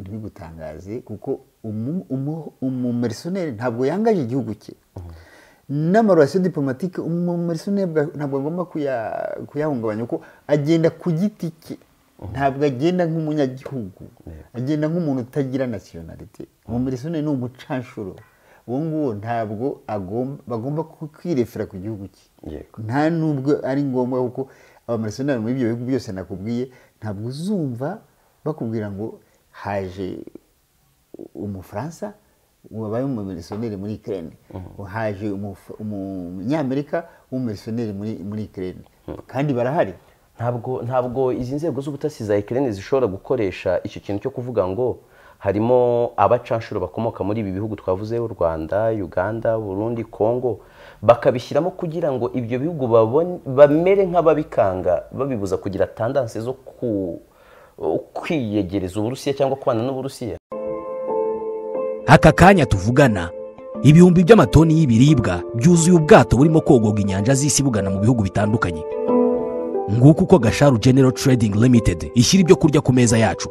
ntibigutangaze kuko umumerisoneri ntabwo yangaje igihugu cye n'amarorasiyo diplomatike umumerisoneri ntabwo agomba kuyahungabanya kuko agenda ku giti cye ntabwo agenda nk'umunyagihugu agenda nk'umuntu utagira nasiyonalite umumerisoneri ni umucanshuro uwo nguwo ntabwo bagomba kwirefera ku gihugu cye nta nubwo ari ngombwa kuko abamarisoneri muri ibyo bihugu byose nakubwiye ntabwo uzumva bakubwira ngo haje umufaransa wabaye umumilisiyoneri muri ikirere mhm. haje umunyamerika w'umumilisiyoneri muri ikirere mhm. kandi barahari ntabwo ntabwo izi nzego z'ubutasi za ikirere zishobora gukoresha icyo kintu cyo kuvuga ngo harimo abacanshuro bakomoka muri ibi bihugu twavuze u rwanda uganda burundi congo bakabishyiramo kugira ngo ibyo bihugu bamere nk'ababikanga babibuza kugira tandansi zo ku kwiyegereza uburusiya cyangwa kubana n'uburusiya aka kanya tuvugana ibihumbi by'amatoni y'ibiribwa byuzuye ubwato burimo kogoga inyanja z'isi bugana mu bihugu bitandukanye nguko uko gasharu General trading limited ishyira ibyo kurya ku meza yacu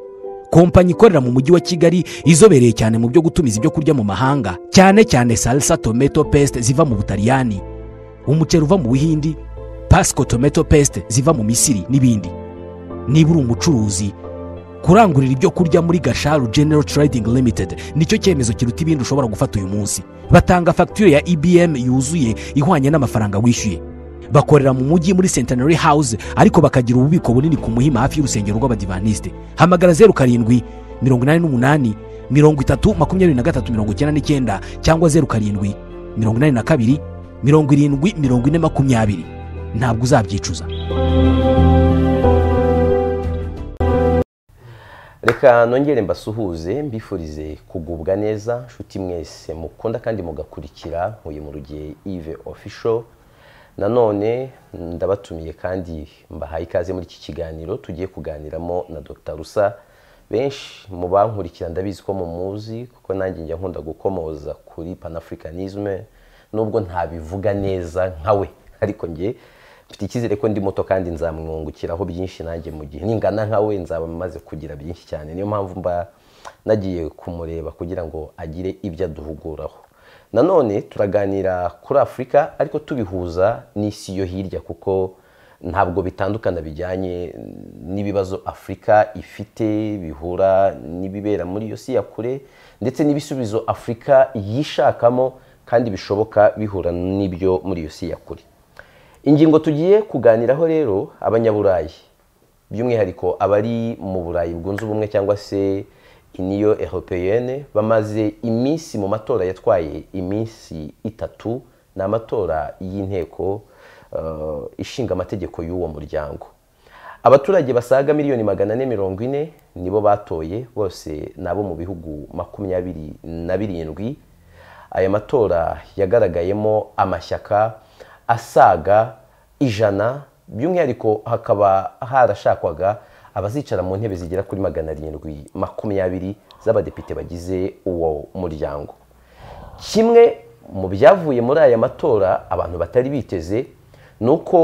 kompanyi ikorera mu mujyi wa kigali izobereye cyane mu byo gutumiza ibyo kurya mu mahanga cyane cyane salsa tomato paste ziva mu butaliyani umuceri uva mu buhindi pasco tomato paste ziva mu misiri n'ibindi niba uri umucuruzi kurangurira ibyo kurya muri gasharu genero tiradingi limitedi nicyo cyemezo kiruta ibindi ushobora gufata uyu munsi batanga fagitire ya ibm e yuzuye ihwanye n'amafaranga wishyuye bakorera mu mujyi muri Centenary House ariko bakagira ububiko bunini ku muhima hafi y'urusengero rw'abadivanisite hamagara zeru karindwi mirongo inani n'umunani mirongo itatu makumyabiri na gatatu mirongo icyenda n'icyenda cyangwa zeru karindwi mirongo inani na kabiri mirongo irindwi mirongo ine makumyabiri ntabwo uzabyicuza reka nongere mbasuhuze mbifurize kugubwa neza nshuti mwese mukunda kandi mugakurikira nkuye mu rugihe ive official nanone ndabatumiye kandi mbahaye ikaze muri iki kiganiro tugiye kuganiramo na dr rusa benshi mu bankurikira ndabizi ko mumuzi kuko nanjye njya nkunda gukomoza kuri panafricanisme nubwo ntabivuga neza nka we ariko njye mfite icyizere ko ndi muto kandi nzamwungukiraho byinshi nanjye mu gihe ningana nka we nzaba maze kugira byinshi cyane niyo mpamvu mba nagiye kumureba kugira ngo agire ibyo aduhuguraho nanone turaganira kuri afurika ariko tubihuza n'isi yo hirya kuko ntabwo bitandukana bijyanye n'ibibazo afurika ifite bihura n'ibibera muri iyo si ya kure ndetse n'ibisubizo afurika yishakamo kandi bishoboka bihura n'ibyo muri iyo si ya kure ingingo tugiye kuganiraho rero abanyaburayi by'umwihariko abari mu burayi bwunze ubumwe cyangwa se iniyo eropeyene bamaze iminsi mu matora yatwaye iminsi itatu ni amatora y'inteko eh, ishinga amategeko y'uwo muryango abaturage basaga miliyoni magana ane mirongo ine nibo batoye bose ni abo mu bihugu makumyabiri na birindwi aya matora yagaragayemo amashyaka asaga ijana by'umwihariko hakaba harashakwaga abazicara mu ntebe zigera kuri magana arindwi makumyabiri z'abadepite bagize uwo muryango kimwe mu byavuye muri aya matora abantu batari biteze ni uko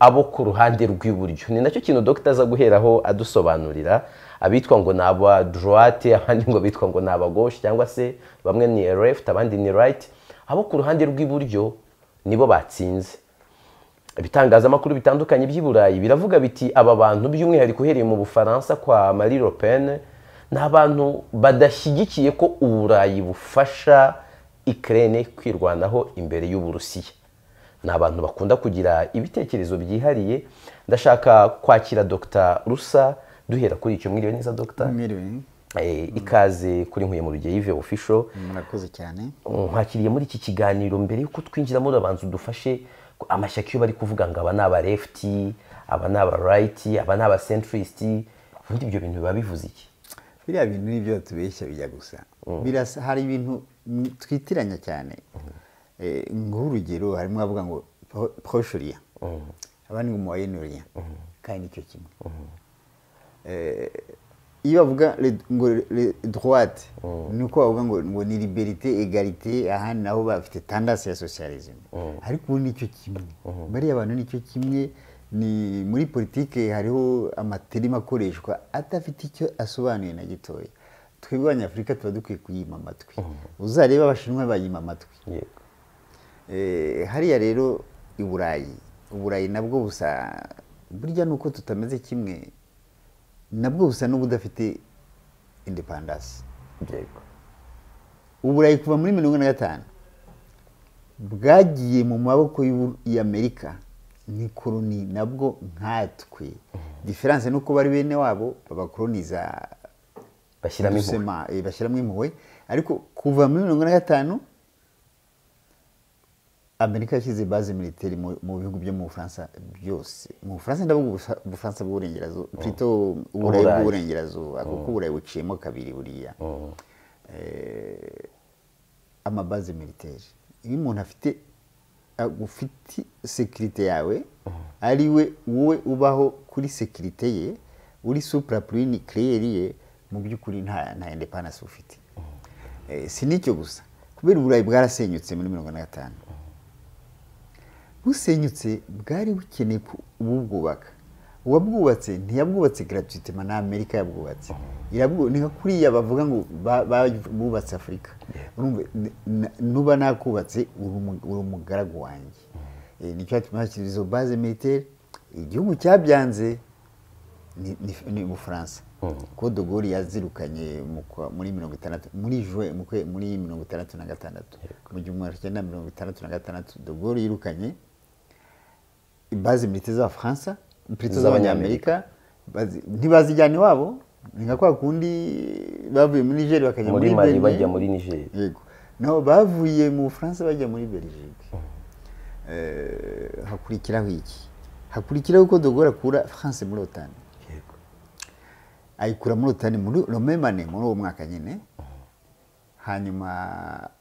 abo ku ruhande rw'iburyo ni nacyo kintu Dr aza guheraho adusobanurira abitwa ngo ni aba droite abandi ngo bitwa ngo ni aba cyangwa se bamwe ni left abandi ni right abo ku ruhande rw'iburyo nibo batsinze ibitangazamakuru bitandukanye by'i burayi biravuga biti aba bantu by'umwihariko uhereye mu bufaransa kwa marie Le Pen ni abantu badashyigikiye ko uburayi bufasha ikirere kwirwanaho imbere y'uburusiya ni abantu bakunda kugira ibitekerezo byihariye ndashaka kwakira dr rusa duhera kuri icyo mwiriwe neza dr mwiriwe Eh, ikaze kuri nkuye mu rugiye yive ofisho mm, murakoze cyane mwakiriye muri iki kiganiro mbere y'uko twinjiramo urabanza udufashe amashyaka iyo bari kuvuga ngo aba ni aba lefuti aba ni aba rayiti aba ni aba senturisiti ubundi ibyo bintu biba bivuze iki biriya bintu ni ibyo batubeshya bijya gusa mm. birasa hari ibintu twitiranya cyane mm. eh, nk'urugero harimo avuga ngo poroshuriya abandi ngo muwayenuriya kandi nicyo kimwe eh, iyo bavuga ngo droite ni uko bavuga ngo ngo ni liberite egarite ahandi naho bafite tandasi ya sosiyalizime ariko ubu nicyo kimwe bariya bantu nicyo kimwe ni muri politiki hariho amaterima akoreshwa adafite icyo asobanuye na gitoya twebwe abanyafurika tuba dukwiye kuyima amatwi uzareba abashinwa bayima amatwi hariya rero i burayi uburayi nabwo busa burya ni uko tutameze kimwe nabwo busa n'ubudafite indepandasi uburayi kuva muri mirongo ine na gatanu bwagiye mu maboko y'amerika nikoroni nabwo nkatwe mhm. diferanse nuko bari bene wabo babakoroniza eh, bashyiramo impuhwe ariko kuva muri mirongo ine na gatanu amerika yashyize baze militeri mu bihugu byo mu bufaransa byose mu bufaransa ndavuga ubufaransa bw'uburengerazuba oh. purito uburayi bw'uburengerazuba kuko oh. uburayi buciyemo kabiri buriya oh. eh, amabaze militeri iyo umuntu afite agufite sekirite yawe ari we wowe ubaho kuri sekirite ye uri supura purini kireyeri ye mu by'ukuri nta nta indepanasi ufite eh, si n'icyo gusa kubera uburayi bwarasenyutse muri mirongo na gatanu busenyutse bwari bukeneye ububwubaka uwabwubatse ntiyabwubatse garatuwitima na amerika yabwubatse oh. ni nka kuriya bavuga ngo bubatse afurika nuba nakubatse uri umugaragu wanjye mm. eh, nicyo hatuma hashyira izo baze militeri igihugu cyabyanze ni ubufaransa ko mm. yazirukanye muri mirongo itandatu muri jwe muri mirongo itandatu na gatandatu mu gihumbi kimwe magana mirongo itandatu na gatandatu dogori yirukanye bazi milite z'abafaransa milite z'abanyamerika ntibazijyana iwabo ni nka kwa kundi bavuye muri nigeria bakajya muri mali bajya muri nigeria yego nabo bavuye mu bufaransa bajya muri belgique eh, hakurikiraho iki hakurikiraho ko dogora akura france muri otani ayikura muri otani muri romemane muri uwo mwaka nyine hanyuma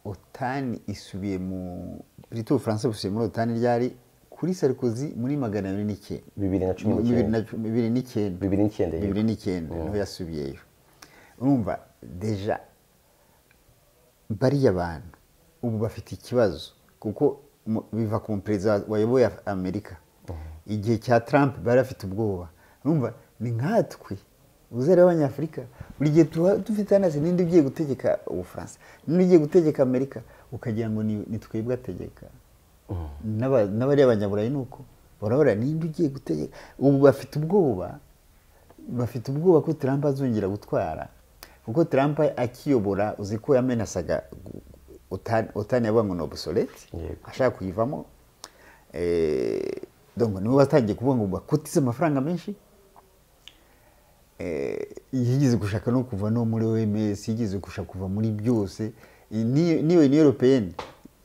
otani isubiye mu buryo ubufaransa busubiye muri otani ryari kuri sarkozy muri magana abiri n'icyenda bibiri na cumi n'icyenda bibiri n'icyenda bibiri n'icyenda bibiri n'icyenda mm. niho yasubiyeyo urumva deja bariya bantu ubu bafite ikibazo kuko biva ku muperezida wayoboye amerika mm. igihe cya Trump bari bafite ubwoba urumva ni nkatwe uzere abanyafurika buri gihe tuba dufite hano ninde ugiye gutegeka ubufaransa ninde ugiye gutegeka amerika ukagira ngo ni twebwe ategeka n'abari abanyaburayi ni uko barabura nimba ugiye gutegeka ubu bafite ubwoba bafite ubwoba ko Trump azongera gutwara kuko Trump akiyobora uzi ko yamenasaga utani yavuga ngo ni obusolete ashaka kuyivamo eh, nibo batangiye kuvuga ngo bakutise amafaranga menshi eh, yigeze gushaka no kuva no muri oms yigeze gushaka kuva muri byose niyo ni europeyeni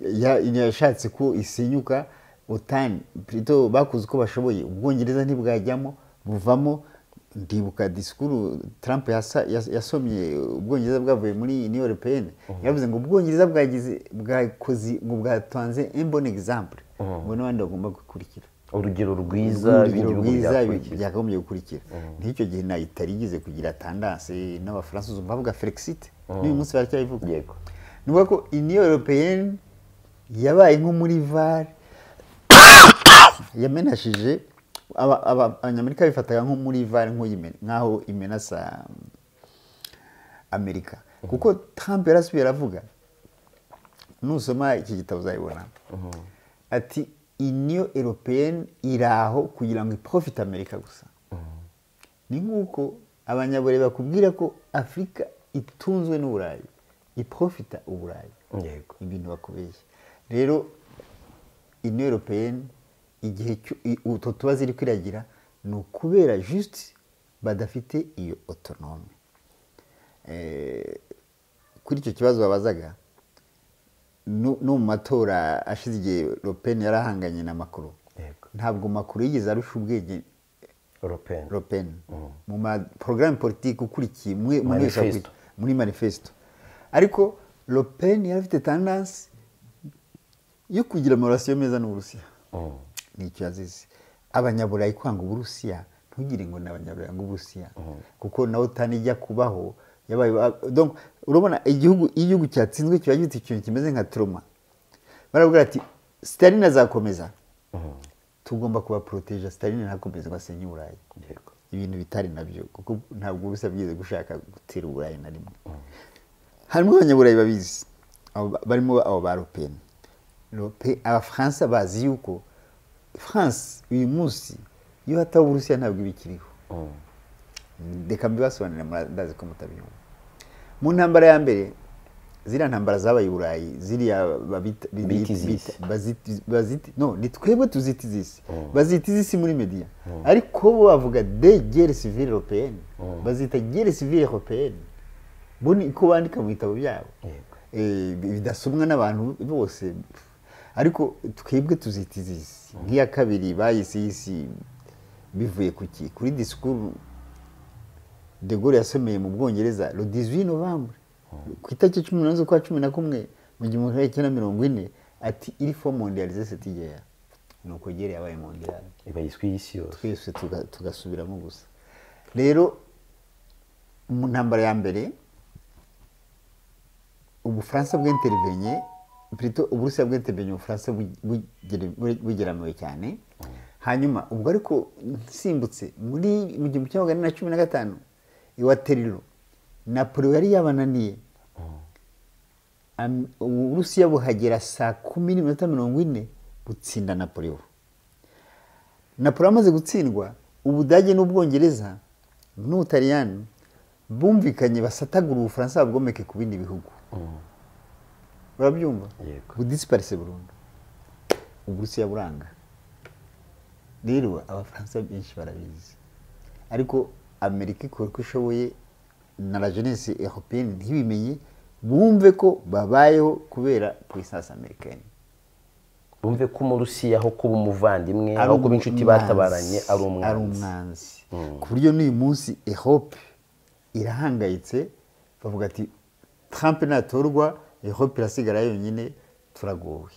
yashatse ko isinyuka otani purito bakoze uko bashoboye ubwongereza ntibwajyamo buvamo ndibuka disikuru Trump yasomye ubwongereza bwavuye muri New repeyeni yavuze ngo ubwongereza bwagize bwakoze ngo bwatanze imboni egizambure ngo n'abandi bagomba gukurikira urugero rwiza byakagombye gukurikira nk'icyo gihe na itari igize kugira tandanse n'abafaransa bavuga felixite n'uyu munsi baracyayivuga ni ngombwa ko niyo europeyeni yabaye nko muri vare yamenashije abanyamerika bifataga nko muri vare nk'aho imenasa amerika mhm. kuko tampa yarasubiye aravuga nusoma iki gitabo uzayibona mhm. ati iniyo eropeyeni iri aho kugira ngo iprofite amerika gusa mhm. ni nk'uko abanyaburayi bakubwira ko afurika itunzwe n'uburayi iprofita uburayi ibintu bakubeshya rero ino europeyeni igihe utu tuba ziri kwiragira ni ukubera jisite badafite iyo otonome eh, kuri icyo kibazo babazaga no mu matora ashize igihe ropeni yarahanganye na makuru ntabwo makuru yigeze arusha ubwenge ropeni mm. mu ma porogaramu politiki ukurikiye muri manifesito ariko ropeni yari afite tandansi yo kugira amarasiyo meza n'uburusiya oh. ni icyo yazize abanyaburayi kwanga uburusiya ntugire ngo ni abanyaburayi ngo uburusiya oh. kuko nawe utanijya kubaho yabaye ah, urabona igihugu igihugu cyatsinzwe kiba gifite ikintu kimeze nka turuma barabwira ati sitaline azakomeza oh. tugomba kubaporoteja sitaline ntakomeze basenye uburayi ibintu bitari nabyo kuko ntabwo ubusa bwize gushaka gutera uburayi na rimwe harimo abanyaburayi babizi barimo abo ba rupeni abafaransa bazi yuko france uyu munsi iyo hataba uburusiya ntabwo iba ikiriho oh. reka mbibasobanurira murazi ko mutabyumva mu ntambara ya mbere ziriya ntambara zabaye i burayi ziriya baziti no ni twebwe tuziti izisi oh. bazita izisi muri mediya oh. ariko bo bavuga de gere sivire europeyeni bazita gere sivire europeyeni buni uko bandika mu bitabo byabo eh, bidasomwa n'abantu bose ariko twebwe tuzita izisi mhm. nk'iya kabiri bayise iy'isi bivuye ku ki kuri disikuru degore Gaulle yasomeye mu bwongereza le novembre mhm. ku itariki cumi n'umunani z'ukwa cumi na kumwe mu gihumbi kimwe cyenda mirongo ine ati iri fo mondialize setigeya ni uko yabaye mondiale iba yiswe isi yose twese tugasubiramo gusa rero mu ntambara ya mbere ubufaransa bw'interivenye uburusiya bwatemeje Bufaransa bugeramiwe cyane hanyuma ubwo ariko nsimbutse muri mu gihumbi kimwe magana na cumi na gatanu iwa teriro napoli yari yabananiye uburusiya buhagera saa kumi n'iminota mirongo ine butsinda napoli we napoli amaze gutsindwa ubudage n'ubwongereza n'ubutaliyani bumvikanye basatagura ubufaransa babwomeke ku bindi bihugu urabyumva budisiparise burundu uburusiya buranga rero abafaransa benshi barabizi ariko amerika ikora uko ishoboye na la jenesi europeyeni ntibimenye bumve ko babayeho kubera pulisansi amerikani bumve ko umurusiya aho kuba umuvandimwe aho kuba inshuti batabaranye ari umwanzi hmm. ku buryo n'uyu munsi ehope irahangayitse bavuga ati Trump natorwa europe irasigara yonyine turagowe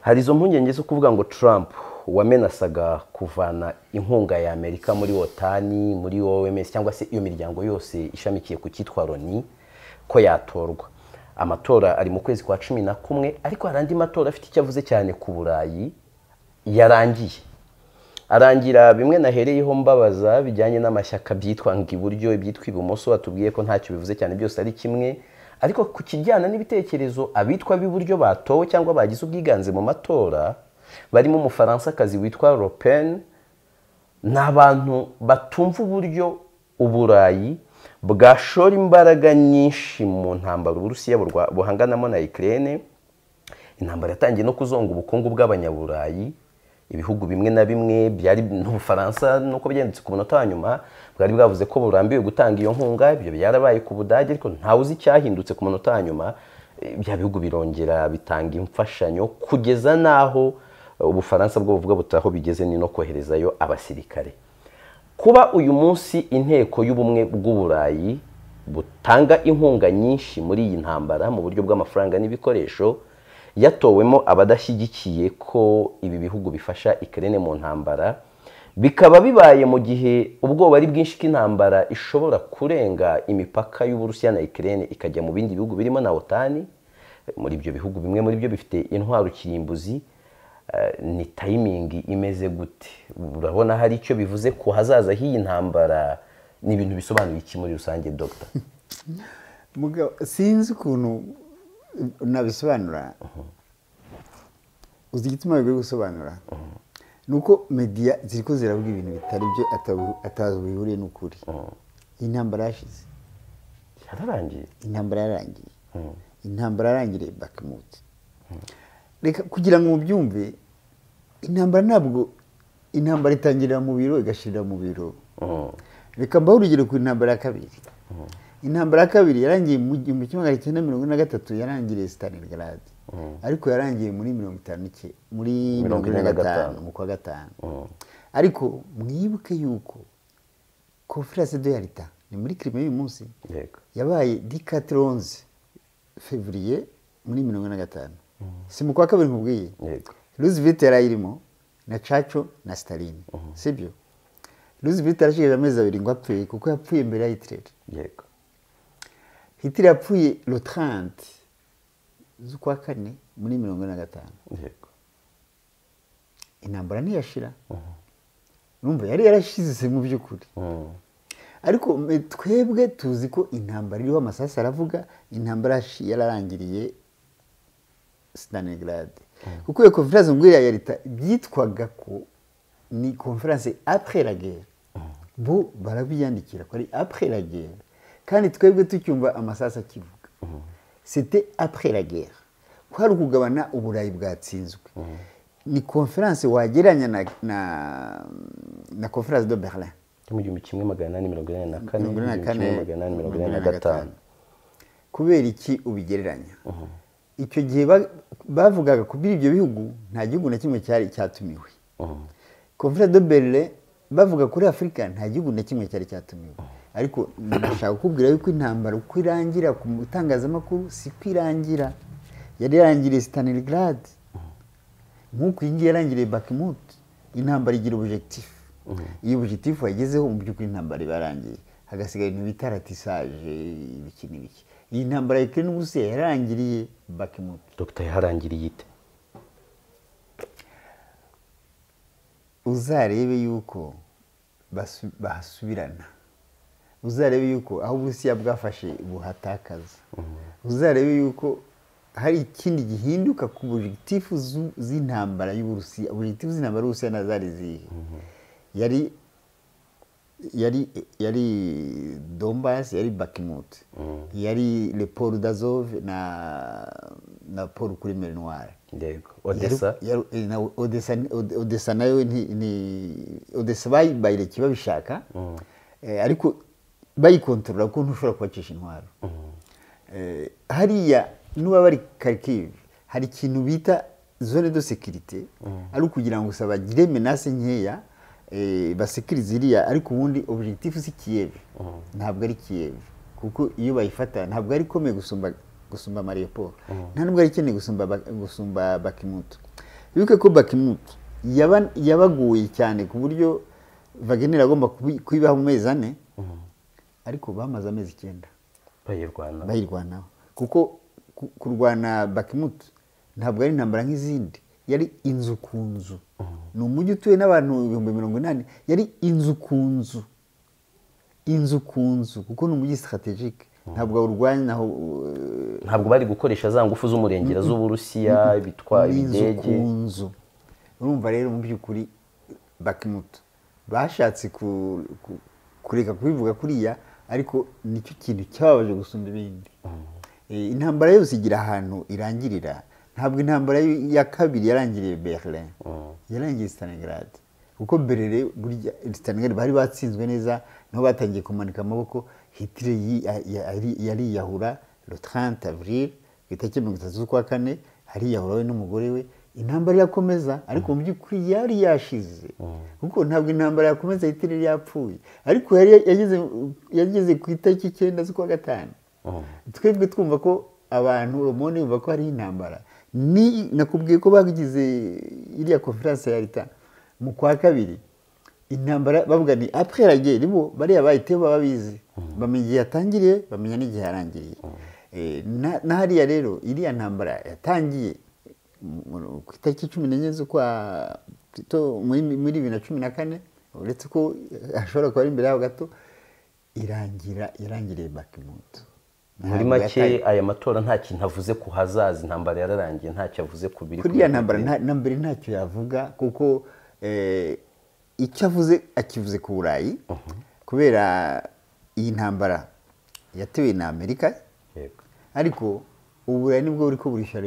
hari izo mpungenge zo kuvuga ngo Trump wamenasaga kuvana inkunga ya amerika muri otani muri oms cyangwa se iyo miryango yose ishamikiye ku cyitwa loni ko yatorwa amatora ari mu kwezi kwa cumi na kumwe ariko hari andi matora afite icyo avuze cyane ku burayi yarangiye arangira bimwe nahereyeho mbabaza bijyanye n'amashyaka byitwa ngo iburyo ibyitwa ibumoso atubwiye ko ntacyo bivuze cyane byose ari kimwe ariko ku kijyana n'ibitekerezo abitwa b'iburyo batowe cyangwa bagize ubwiganze mu matora barimo Umufaransa akazi witwa ropeni ni abantu batumva uburyo uburayi bwashora imbaraga nyinshi mu ntambaro uburusiya buhanganamo na ikirere intambara yatangiye no kuzonga ubukungu bw'abanyaburayi ibihugu bimwe na bimwe byari n'ubufaransa nuko byanditse ku munota wa nyuma bwari bwavuze ko burambiwe gutanga iyo nkunga ibyo byarabaye ku budage ariko ntawe uzi icyahindutse ku munota wa nyuma bya bihugu birongera bitanga imfashanyo kugeza n'aho ubufaransa bwo buvuga buti aho bigeze ni no koherezayo abasirikare kuba uyu munsi inteko y'ubumwe bw'uburayi butanga inkunga nyinshi muri iyi ntambara mu buryo bw'amafaranga n'ibikoresho yatowemo abadashyigikiye ko ibi bihugu bifasha ikirere mu ntambara bikaba bibaye mu gihe ubwoba ari bwinshi bw'intambara ishobora kurenga imipaka y'uburusiya na ikirere ikajya mu bindi bihugu birimo na otani muri ibyo bihugu bimwe muri byo bifite intwaro kirimbuzi eh, ni tayimingi imeze gute urabona hari icyo bivuze ku hazaza h'iyi ntambara ni ibintu bisobanuye iki muri rusange dogita sinzi ukuntu nabisobanura uh-huh. uzi igituma bigoye gusobanura uh-huh. ni uko mediya ziri ko ziravuga ibintu bitari byo atazi bihuriye n'ukuri uh-huh. intambara ntambara yashize yararangiye intambara yarangiye intambara yarangiriye bakimuti reka kugira ngo mubyumve intambara ntabwo intambara itangirira mu biro igashirira mu biro reka mbaho urugero ku intambara ya kabiri intambara ya kabiri yarangiye mu gihumbi kimwe magana mirongo ine na gatatu yarangiriye sitalingaradi mm. ariko yarangiye muri mirongo itanu mm. muri mirongo ine na gatanu mu mm. kwa gatanu ariko mwibuke yuko konferanse do ya ni muri kirime y'uyu munsi yabaye dikatironze fevuriye muri mirongo ine na gatanu si mu kwa kabiri nkubwiye roosevelt yari ayirimo na caco na sitaline sibyo roosevelt yarashigaje amezi abiri ngo apfuye kuko yapfuye mbere ya hitireri yego hitler yapfuye rotanti z'ukwa kane muri mirongo ine na gatanu intambara ntiyashira numva yari yarashize mu by'ukuri ariko twebwe tuzi ko intambara iriho amasasu aravuga intambara yararangiriye sitanegarade kuko iyo konferanse nguriya ya leta byitwaga ko ni konferanse apureragera bo barabiyandikira ko ari apureragera kandi twebwe tucyumva amasasu akivuga site apure la guerre ko hari ukugabana uburayi bwatsinzwe ni konferanse wagereranya na konferanse do berlin yo mu gihumbi kimwe magana inani mirongo inani na kane mirongo inani magana inani mirongo inani na gatanu kubera iki ubigereranya icyo gihe bavugaga kubwira ibyo bihugu nta gihugu na kimwe cyari cyatumiwe konferanse do berlin bavuga kuri afurika nta gihugu na kimwe cyari cyatumiwe ariko ndashaka kukubwira yuko intambara uko irangira ku itangazamakuru siko irangira yari yarangiriye sitanirigarade nk'uko iyi ngiyi yarangiriye bakimuti intambara igira ubujegitifu iyo ubujegitifu wayigezeho mu by'ukuri intambara iba yarangiye hagasigara ibintu bita ratisaje ibiki n'ibiki iyi ntambara ya kirindwi yarangiriye bakimuti Dr yaharangiriye ite uzarebe yuko bahasubirana uzarebe yuko aho uburusiya bwafashe buhatakaza mhm. uzarebe yuko hari ikindi gihinduka ku bujitifu z'intambara y'uburusiya ubujitifu z'intambara y'uburusiya na zari zihe mhm. yari yari yari dombasi yari bakimuti mhm. yari leporo dazove na na paul kuri merinwari odesa odesa nayo ni odesa bayireke babishaka eh, ariko bayikontorora ko ntushobora kubacisha intwaro mm-hmm. hariya n'uba bari karikive hari ikintu bita zone de sekirite mm-hmm. ari ukugira ngo usaba bagire menase nkeya eh, basekiri ziriya ariko ubundi objekitifu si mm-hmm. ntabwo ari kiyeve kuko iyo bayifata ntabwo ari ikomeye gusumba gusumba mariyoporo nta nubwo ari ikeneye gusumba gusumba bakimutu wibuke ko bakimutu yabaguye cyane ku buryo vagenera agomba kuyibaha mu mezi ane ariko bamaze amezi icyenda bayirwanaho kuko kurwana bakimutu ntabwo ari intambara nk'izindi yari inzu ku nzu mm. ni umujyi utuye n'abantu ibihumbi mirongo inani yari inzu ku nzu inzu ku nzu kuko ni umujyi sitaratejike mm. ntabwo awurwanya eh, ntabwo bari gukoresha za ngufu z'umurengera z'uburusiya bitwa indege ku nzu urumva rero mu by'ukuri bakimutu bashatse kureka kubivuga kuriya ariko nicyo kintu cyababaje gusumba ibindi mm. eh, intambara yose igira ahantu irangirira ntabwo intambara ya kabiri yarangiriye berlin mm. yarangiye stalingrad kuko berere burya stalingrad bari batsinzwe neza niho batangiye kumanika amaboko hitire yariyahura le 30 avril ku itariki mirongo itatu z'ukwa kane ariyahura we n'umugore we intambara yakomeza ariko mu by'ukuri yari yashize mm. kuko ntabwo intambara yakomeza yitiri yapfuye ariko yari yageze ku itariki icyenda z'ukwa gatanu mm. twebwe twumva ko abantu romone yumva ko hariho intambara ni nakubwiye ko bagize iriya konferanse ya leta mu kwa kabiri intambara bavuga ni apurerageri bo bariya bahite babizi bizi mm. bamenya igihe yatangiriye bamenya n'igihe yarangiriye eh, na hariya rero iriya ntambara yatangiye ku itariki cumi n'enye z'ukwa muri bibiri na cumi na kane uretse ko hashobora kuba ari imbere yaho gato irangira yarangiriye bakimutu muri make aya matora nta kintu avuze ku hazaza intambara yararangiye ntacyo avuze ku biri kuri ntambara na mbere ntacyo yavuga kuko eh, icyo avuze akivuze ku burayi mhm. kubera iyi ntambara yatewe na amerika ariko uburayi nibwo buri ko burishyura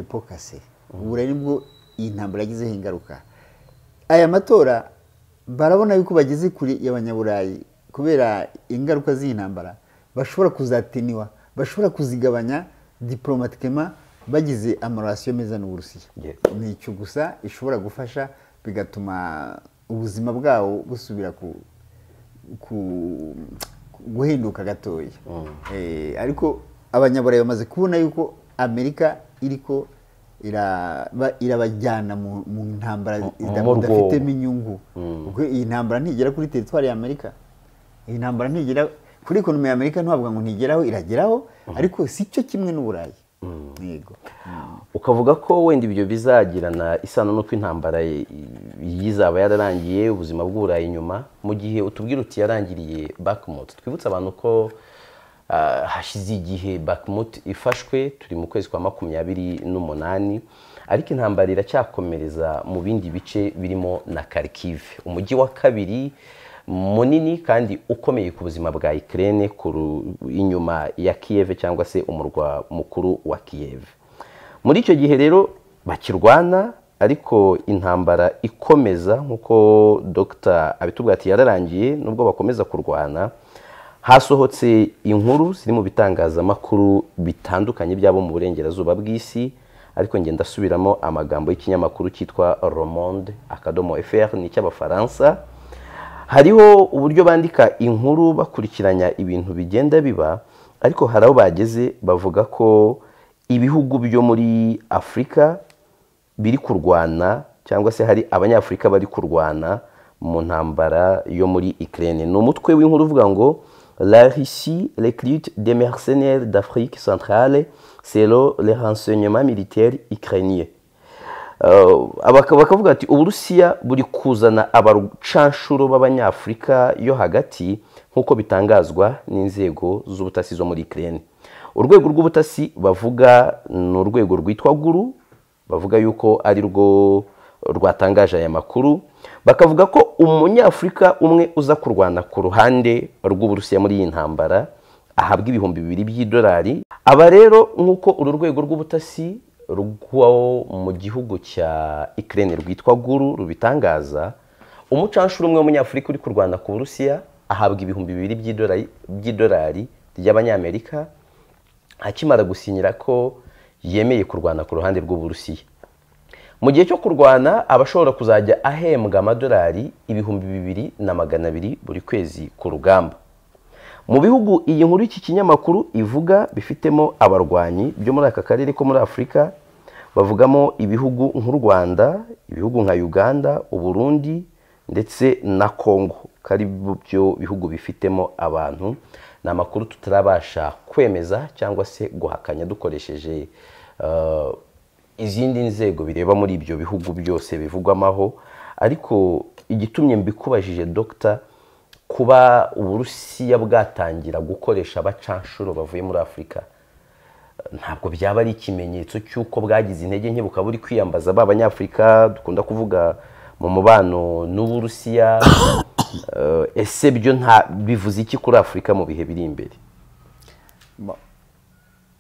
ubu nibwo iyi ntambara yagizeho ingaruka aya matora barabona yuko bageze kure y'abanyaburayi kubera ingaruka z'iyi ntambara bashobora kuzateniwa bashobora kuzigabanya diporomatikema bagize amarasiyo meza n'uburusiya ni icyo gusa ishobora gufasha bigatuma ubuzima bwabo busubira ku guhinduka gatoya mm. eh, ariko abanyaburayi bamaze kubona yuko amerika iri ko irabajyana mu ntambara zidafitemo inyungu mm. ubwo iyi ntambara ntigera kuri teritwari ya amerika iyi ntambara ntigera kuri ekonomi ya amerika ntabwo ngo ntigeraho irageraho mm. ariko si cyo kimwe n'uburayi mm. ukavuga ko wenda ibyo bizagirana isano n'uko intambara y'izaba yararangiye ubuzima bw'uburayi inyuma mu gihe utubwira uti yarangiriye bakumutu twibutse abantu ko Ah, hashize igihe bakimuti ifashwe turi mu kwezi kwa makumyabiri n'umunani ariko intambara iracyakomereza mu bindi bice birimo na karikive umujyi wa kabiri munini kandi ukomeye ku buzima bwa ikirere inyuma ya kiyeve cyangwa se umurwa mukuru wa kiyeve muri icyo gihe rero bakirwana ariko intambara ikomeza nk'uko Dr abitubwatiye yararangiye nubwo bakomeza kurwana hasohotse inkuru ziri mu bitangazamakuru bitandukanye byabo mu burengerazuba bw'isi ariko ngenda asubiramo amagambo y'ikinyamakuru cyitwa romonde akadomo eferi ni icy'abafaransa hariho uburyo bandika inkuru bakurikiranya ibintu bigenda biba ariko hari aho bageze bavuga ko ibihugu byo muri afurika biri kurwana cyangwa se hari abanyafurika bari kurwana mu ntambara yo muri ikirere ni umutwe w'inkuru uvuga ngo La Russie recrute des mercenaires d'Afrique centrale selon les renseignements militaires ukrainiens. Euh, bakavuga ati uburusiya buri kuzana abacanshuro b'abanyafurika yo hagati nk'uko bitangazwa n'inzego z'ubutasi zo muri Ukraine. urwego rw'ubutasi bavuga ni rwitwa guru bavuga yuko ari rwo rwatangaje aya makuru bakavuga ko umunyafurika umwe uza kurwana ku ruhande rw'uburusiya muri iyi ntambara ahabwa ibihumbi bibiri by'idolari aba rero nk'uko uru rwego rw'ubutasi rwo mu gihugu cya ikirere rwitwa guru rubitangaza umucanshuro umwe w'umunyafurika uri kurwana ku burusiya ahabwa ibihumbi bibiri by'idolari ry'abanyamerika akimara gusinyira ko yemeye kurwana ku ruhande rw'uburusiya mu gihe cyo kurwana aba ashobora kuzajya ahembwa amadolari ibihumbi bibiri na magana abiri buri kwezi ku rugamba mu bihugu iyi nkuru y'iki kinyamakuru ivuga bifitemo abarwanyi byo muri aka karere ko muri afurika bavugamo ibihugu nk'u rwanda ibihugu nka uganda uburundi ndetse na congo ko ari byo bihugu bifitemo abantu ni amakuru tutarabasha kwemeza cyangwa se guhakanya dukoresheje uh, izindi nzego bireba muri ibyo bihugu byose bivugwamo aho ariko igitumye mbikubajije Dr kuba uburusiya bwatangira gukoresha abacanshuro bavuye muri afurika ntabwo byaba ari ikimenyetso cy'uko bwagize intege nke bukaba buri kwiyambaza ba banyafurika dukunda kuvuga mu mubano n'uburusiya eh, ese byo bivuze iki kuri afurika mu bihe biri imbere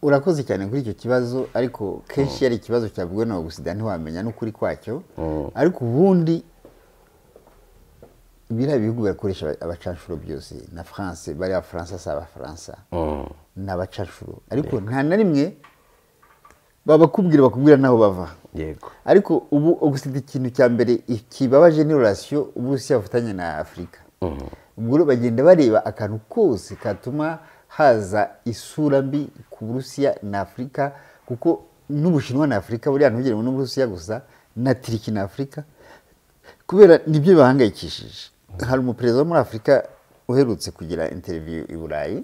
urakoze cyane kuri icyo kibazo ariko kenshi yari mm. ikibazo cyavuwe nawe gusa ntiwamenya n'ukuri kwacyo mm. ariko ubundi biriya bihugu birakoresha abacanshuro byose na france bari abafaransa si abafaransa mm. ni abacanshuro ariko nta na rimwe babakubwira bakubwira n'aho bava ariko ubu ugusida ikintu cya mbere kibabaje ni rasiyo ubu si yafatanya na afurika ubwo bagenda bareba akantu kose katuma haza isura mbi ku burusiya na afurika kuko n'ubushinwa na afurika buriya ntugerewe n'uburusiya gusa na tiriki na afurika kubera nibyo bahangayikishije mm-hmm. hari umuperezida wo muri afurika uherutse kugira interiviyu i burayi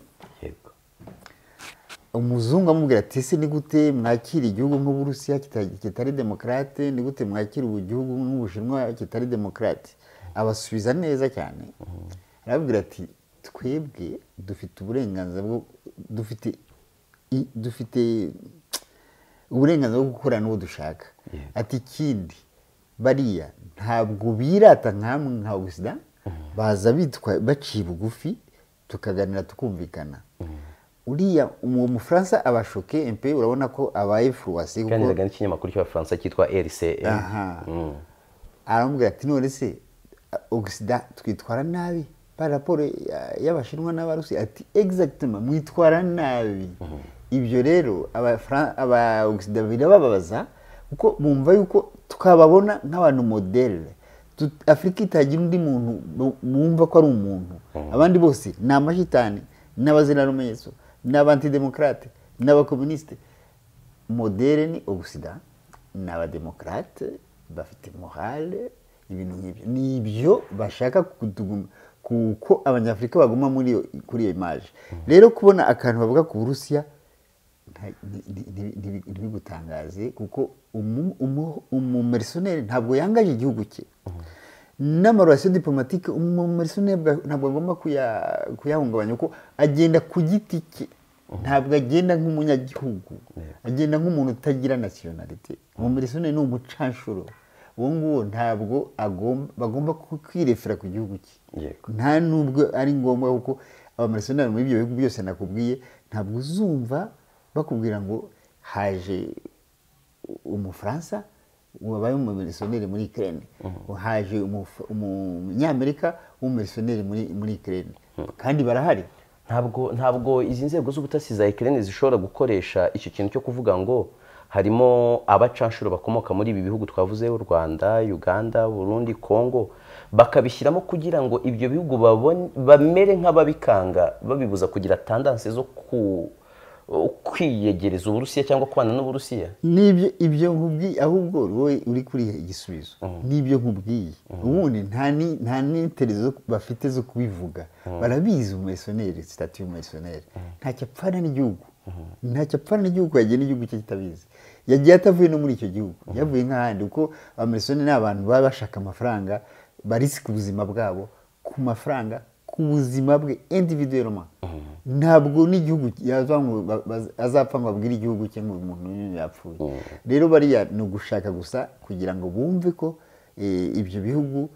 umuzungu amubwira ati ese ni gute mwakira igihugu nk'uburusiya kitari demokarate ni gute mwakira ubu gihugu nk'ubushinwa kitari demokarate mm-hmm. abasubiza neza cyane mm-hmm. arababwira ati twebwe dufite uburenganzira bwo dufite dufite uburenganzira bwo gukora n'uwo dushaka ati ikindi bariya ntabwo birata nk'amwe nka ubuzima mm. baza bitwa baciye bugufi tukaganira tukumvikana mm. uriya uwo mufaransa abashoke mpe urabona ko abaye furuwasi kuko kandi n'ikinyamakuru cy'abafaransa cyitwa erise mm. aramubwira ati none se ogisida twitwara nabi raporo y'abashinwa n'abarusi ati egizagituma mwitwara nabi ibyo rero abayobozi bababaza kuko bumva yuko tukababona nk'abantu modere afurika itagira undi muntu bumva ko ari umuntu abandi bose ni amashitani n'abazinarumenyetso n'abantidemokarate n'abakomunisite modere ni obusida ni abademokarate bafite morale ibintu nk'ibyo ni ibyo bashaka kutuguma kuko abanyafurika baguma muri kuri iyo imaje rero kubona akantu bavuga ku burusiya ntibigutangaze kuko umumerisoneri ntabwo yangaje igihugu cye n'amarorasiyo diplomatike umumerisoneri ntabwo agomba kuyahungabanya kuko agenda ku giti cye ntabwo agenda nk'umunyagihugu agenda nk'umuntu utagira nasiyonarite umumerisoneri ni umucanshuro uwo nguwo ntabwo bagomba kwirefera ku gihugu cye nta nubwo ari ngombwa kuko abamarisenari muri ibyo bihugu byose nakubwiye ntabwo uzumva bakubwira ngo haje umufaransa wabaye umumerisoneri muri ikirere mm-hmm. haje umunyamerika w'umumerisoneri muri ikirere mm-hmm. kandi barahari ntabwo izi nzego z'ubutasi za ikirere zishobora gukoresha icyo kintu cyo kuvuga ngo harimo abacanshuro bakomoka muri ibi bihugu twavuzeho u rwanda uganda burundi congo bakabishyiramo kugira ngo ibyo bihugu bamere nk'ababikanga babibuza kugira tandanse zo ku kwiyegereza uburusiya cyangwa kubana n'uburusiya n'ibyo ibyo nkubwiye ahubwo wowe uri kuriha igisubizo mm. n'ibyo nkubwiye mm. ubundi nta n'interezo bafite zo kubivuga mm. barabizi umwesoneri sitati y'umwesoneri ntacyo apfana n'igihugu ntacyo apfana n'igihugu yagiye n'igihugu cye kitabizi yagiye atavuye no muri icyo gihugu yavuye nk'ahandi kuko abamirisiyoni ni abantu baba bashaka amafaranga barisika ubuzima bwabo ku mafaranga ku buzima bwe individuellement ntabwo n'igihugu azapfa ngo abwire igihugu cye ngo umuntu yapfuye rero bariya ni ugushaka gusa kugira ngo bumve ko eh, ibyo bihugu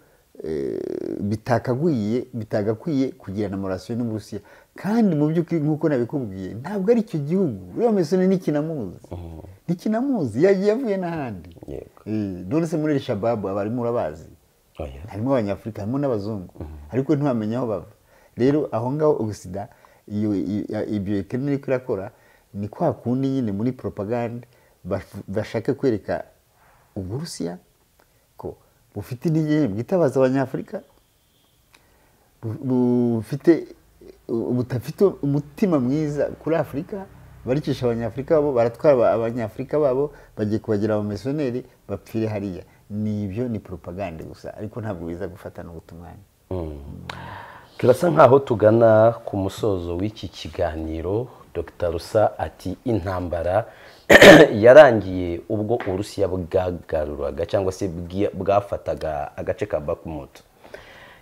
eh, bitakagwiye bitagakwiye kugirana amorasiyo n'uburusiya kandi mu by'ukuri nk'uko nabikubwiye ntabwo ari icyo gihugu uriya mesone ntikinamuzi ntikinamuzi yavuye n'ahandi none eh, se muri shababu abarimo urabazi oh, harimo abanyafurika harimo n'abazungu ariko ntiwamenya aho bava rero aho ngaho ogisida ibyo ikirimo iri kurakora ni kwa kundi nyine muri poropagande bashaka kwereka uburusiya ko bufite intege nke bwitabaza abanyafurika bufite budafite umutima mwiza kuri afurika baricisha abanyafurika babo baratwara abanyafurika babo bagiye kubagira abamisiyoneri bapfire hariya nibyo ni poropagande gusa ariko ntabwo biza gufata no guta turasa hmm. nkaho tugana ku musozo w'iki kiganiro dr rusa ati intambara yarangiye ubwo uburusiya bwagaruraga cyangwa se bwafataga agace ka bakumutu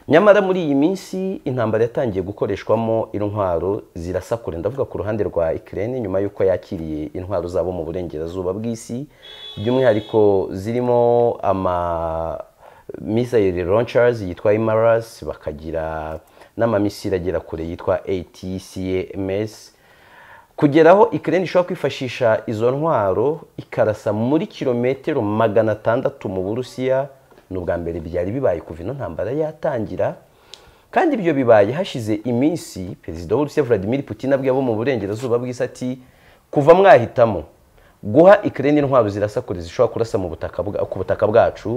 nyamara muri iyi minsi intambara yatangiye gukoreshwamo intwaro zirasakure ndavuga ku ruhande rwa ikirere nyuma y'uko yakiriye intwaro zabo mu burengerazuba bw'isi by'umwihariko zirimo ama misayiri launchers yitwa imaras bakagira n'amamisiri agera kure yitwa atcms kugeraho ikirere ishobora kwifashisha izo ntwaro ikarasa muri kilometero magana atandatu mu burusiya ni ubwa mbere byari bibaye kuva ino ntambara yatangira kandi ibyo bibaye hashize iminsi perezida w'urusiya vladimir putin abwiye abo mu burengerazuba ati kuva mwahitamo guha ikirere intwaro zirasakure zishobora kurasa ku butaka bwacu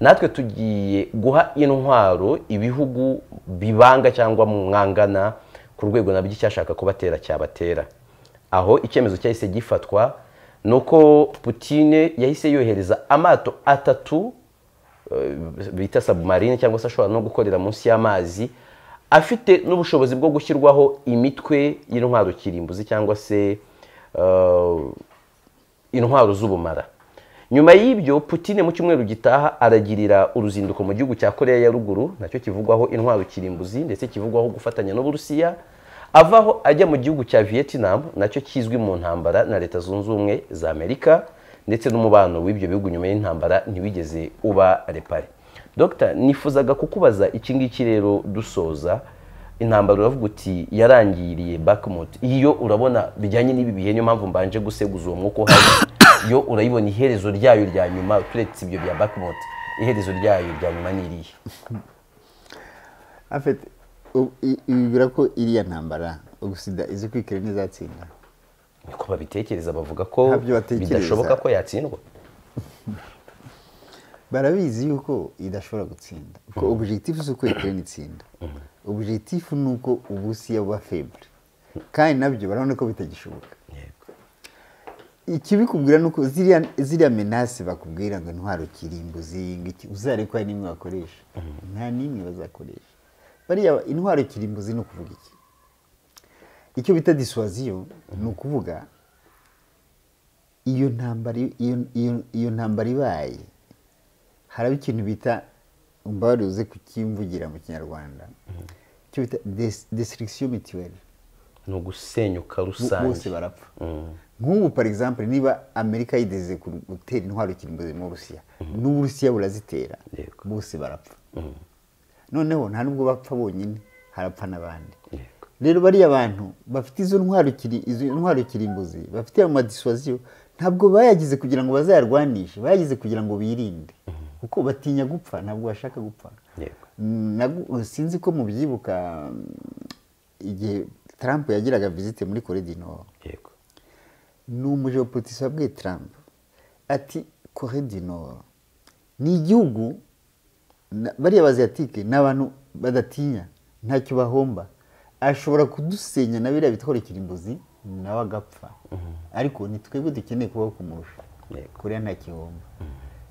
natwe tugiye guha intwaro ibihugu bibanga cyangwa mwangana ku rwego na icyashaka kubatera cyabatera aho icyemezo cyahise gifatwa ni uko putine yahise yohereza amato atatu bita sabumarine cyangwa se ashobora no gukorera munsi y'amazi afite n'ubushobozi bwo gushyirwaho imitwe y'intwaro kirimbuzi cyangwa se intwaro z'ubumara nyuma y'ibyo Putine mu cyumweru gitaha aragirira uruzinduko mu gihugu cya koreya ya ruguru nacyo kivugwaho intwaro kirimbuzi ndetse kivugwaho gufatanya n'uburusiya avaho ajya mu gihugu cya vietnam nacyo kizwi mu ntambara na leta zunze ubumwe za amerika ndetse n'umubano w'ibyo bihugu nyuma y'intambara ntibigeze uba repare dogita nifuzaga kukubaza iki ngiki rero dusoza intambara uravuga uti yarangiriye bakumuti iyo urabona bijyanye n'ibi bihe niyo mpamvu mbanje guseguza uwo mwuka uhari iyo urayibona iherezo ryayo rya nyuma turetse ibyo bya bakumuti iherezo ryayo rya nyuma ni irihe afite bibwira ko iriya ntambara ubusida izi kwikira ntizatsinda niko babitekereza bavuga ko bidashoboka ko yatsindwa barabizi yuko idashobora gutsinda kuko mm. objectif si uko ikorera itsinda mm. objectif ni uko uburusiya buba febure kandi nabyo barabona ko bitagishoboka ikibikubwira ni uko ziriya menasi bakubwira ngo intwaro kirimbuzi uzare ko hari n'imwe bakoresha mm. nta n'imwe bazakoresha bariya intwaro kirimbuzi ni ukuvuga iki icyo bita disuwaziyo ni ukuvuga iyo ntambara ibaye haraba ikintu bita mbabare uze kukimvugira mu kinyarwanda mm-hmm. icyo bita desirigisiyo mituweli ni ugusenyuka rusange bose barapfa mm-hmm. nk'ubu pari egisample niba amerika yigeze gutera intwaro ikirimbuzi mu burusiya mm-hmm. n'uburusiya burazitera bose barapfa noneho nta nubwo bapfa bonyine harapfa n'abandi rero bariya bantu bafite izo ntwaro kirimbuzi bafite ayo madiswaziyo ntabwo bayagize kugira ngo bazayarwanishe bayagize kugira ngo birinde mm-hmm. kuko batinya gupfa ntabwo bashaka gupfa mm, sinzi ko mubyibuka mm, igihe Trump yagiraga visite muri kore di nord ni umujeopolitisi wabwiye Trump ati kore di ni igihugu bariya baziyatike ni abantu badatinya ntacyo bahomba ashobora kudusenya na biriya bitwara ikirimbuzi nawe agapfa mm-hmm. ariko ni twebwe dukeneye kubaho kumurusha kuriya nta kihomba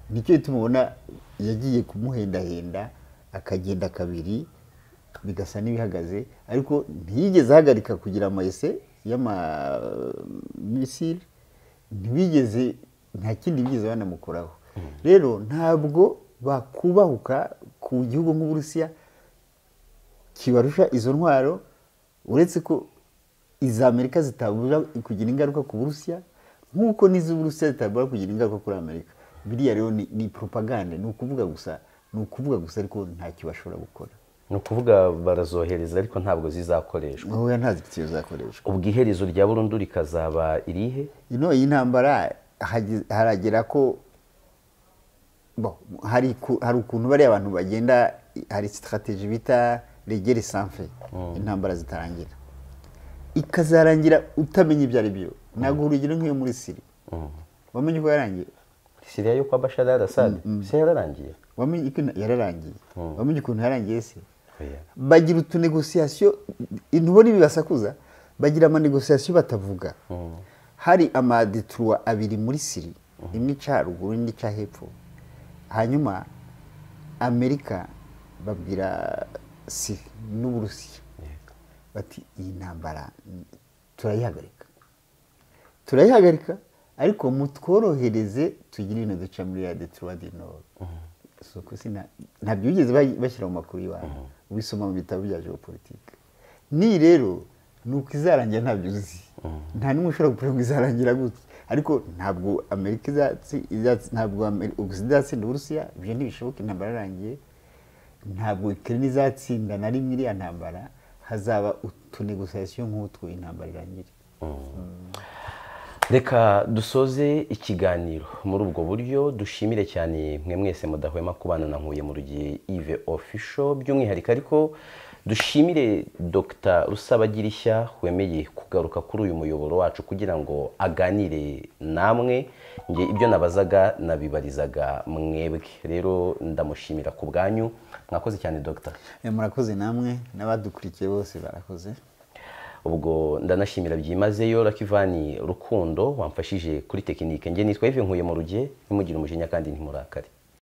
nicyo gituma ubona yagiye kumuhendahenda akagenda kabiri bigasa n'ibihagaze ariko ntiyigeze ahagarika kugira amayise y'amamisire ntibigeze nta kindi bigeze banamukoraho mm-hmm. rero ntabwo bakubahuka ku gihugu nk'uburusiya kibarusha izo ntwaro uretse ko iza amerika zitabura kugira ingaruka ku burusiya nk'uko n'iz'uburusiya zitabura kugira ingaruka kuri amerika biriya rero ni propaganda ni ukuvuga gusa ni ukuvuga gusa ariko ntacyo bashobora gukora ni ukuvuga barazohereza ariko ntabwo zizakoreshwa ntoya ntazi ikintu zizakoreshwa ubwo iherezo rya burundu rikazaba irihe ino iyi ntambara haragera ko hari ukuntu bariya abantu bagenda hari sitarategi bita rigere sanfe oh. intambara zitarangira ikazarangira utamenya ibyo ari byo ntabwo oh. urugero nk'iyo muri siri oh. wamenye uko yarangiye siriya yo kwa bashari arasade mm, mm. se yararangiye wamenye ukuntu yararangiye wamenye ukuntu yarangiye se bagira utunegosiyasiyo intubona ibi bagira amanegosiyasiyo batavuga hari amadituruwa abiri muri siri imwe ica haruguru indi ica hepfo hanyuma amerika babwira si n'uburusiya bati iyi ntambara turayihagarika turayihagarika ariko mutworohereze tugire ino duca muri ya deturuwadi noro ntabyo bigeze bashyira mu makuru mhm. y'iwanyu ubisoma mu bitabo mhm. bya geopolitike Ni rero ni uko izarangira mhm. ntabyo uzi nta n'umwe ushobora kuvuga ngo izarangira gutya ariko ntabwo amerika ntabwo uburusiya ibyo ntibishoboke intambara yarangiye ntabwo ikirere izatsinda na rimwe iriya ntambara hazaba utunegosiyasiyo nk'utwo intambara irangire mm. reka dusoze ikiganiro muri ubwo buryo dushimire cyane mwe mwese mudahwema kubana na nkuye mu rugihe ive ofisho by'umwihariko ariko dushimire dr rusabagirishya wemeye kugaruka kuri uyu muyoboro wacu kugira ngo aganire namwe nge ibyo nabazaga nabibarizaga mwebwe rero ndamushimira ku bwanyu mwakoze cyane Dr. Eh, murakoze namwe n'abadukurikiye bose barakoze ubwo ndanashimira byimazeyo rakivani rukundo wamfashije kuri tekinike njye nitwa ivi nkuye mu ruge ntimugire umujinya kandi ntimurakare